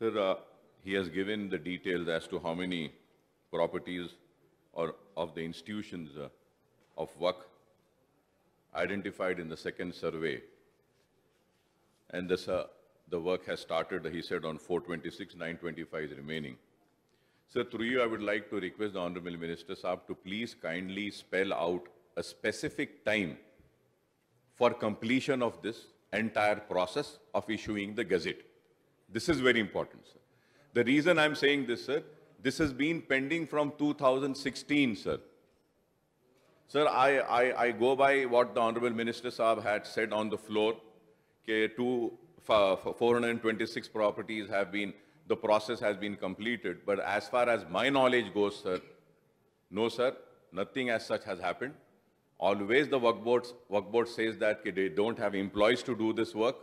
Sir, uh, he has given the details as to how many properties or of the institutions uh, of work identified in the second survey. And this, uh, the work has started, he said, on 426, 925 is remaining. Sir, through you, I would like to request the Honorable Minister Saab to please kindly spell out a specific time for completion of this entire process of issuing the gazette. This is very important, sir. The reason I'm saying this, sir, this has been pending from 2016, sir. Sir, I, I, I go by what the Honorable Minister Saab had said on the floor, that 426 properties have been, the process has been completed. But as far as my knowledge goes, sir, no, sir, nothing as such has happened. Always the work, boards, work board says that they don't have employees to do this work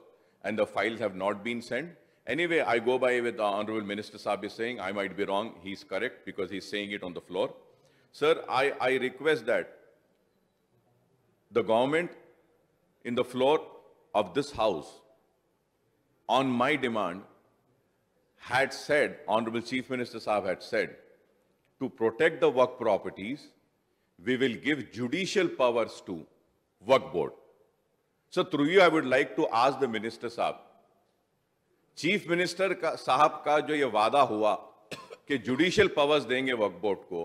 and the files have not been sent. Anyway, I go by with Honorable Minister Saab is saying, I might be wrong, he's correct because he's saying it on the floor. Sir, I, I request that the government in the floor of this house, on my demand, had said, Honorable Chief Minister Saab had said, to protect the work properties, we will give judicial powers to work board. So through you, I would like to ask the Minister Saab, chief minister का साहब का जो ये वादा हुआ कि judicial powers देंगे वक्फ board को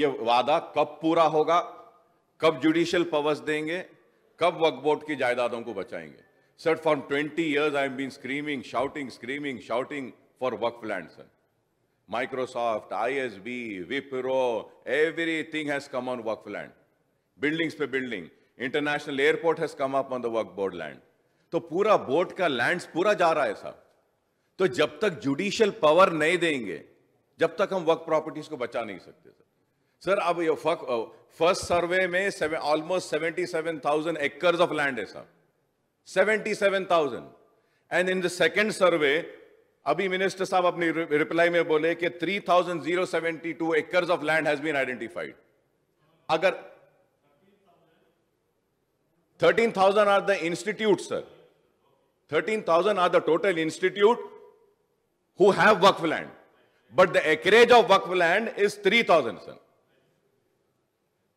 ये वादा कब पूरा होगा कब जुडिशियल पावर्स देंगे कब वक्फ बोर्ड की जायदादों को बचाएंगे sir for twenty years I am been screaming shouting screaming shouting for Waqf land sir Microsoft I S B Wipro everything has come on Waqf land buildings पे building international airport has come up on the work board land तो पूरा boat का land पूरा जा रहा है साहब तो जब तक जुडिशियल पावर नहीं देंगे जब तक हम वर्क प्रॉपर्टीज को बचा नहीं सकते सर सर अब ये फर्स्ट सर्वे uh, में almost seventy seven thousand acres of land है साहब seventy seven thousand and in the second survey अभी मिनिस्टर साहब अपनी रिप्लाई में बोले कि three thousand zero seventy two acres of land has been identified अगर thirteen thousand are the institute sir 13,000 are the total institute who have work land. But the acreage of work land is 3,000, sir.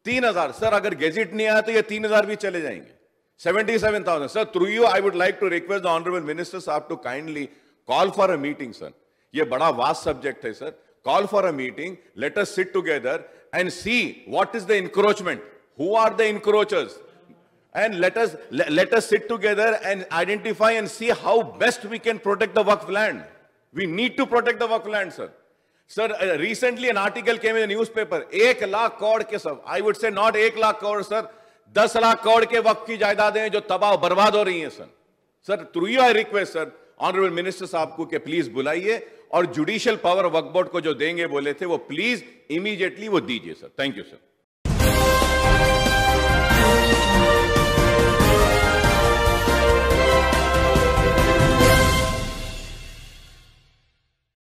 3,000. Sir, अगर gazette नहीं आया तो ये 3,000 भी चले जाएंगे. 77,000. Sir, through you, I would like to request the honorable minister, sir, to kindly call for a meeting, sir. ये बड़ा वास्ट सब्जेक्ट है, sir. Call for a meeting. Let us sit together and see what is the encroachment. Who are the encroachers? and let us let, let, us sit together and identify and see how best we can protect the waqf land we need to protect the waqf land sir sir uh, recently an article came in the newspaper 1 lakh crore ke sir i would say not 1 lakh crore sir 10 lakh crore ke वक्त की जायदादें jo tabah बर्बाद ho rahi हैं sir sir through you i request sir honorable minister sahab ko ke please bulaiye और judicial power वर्क board को जो देंगे बोले थे वो प्लीज इमीडिएटली वो दीजिए सर थैंक यू सर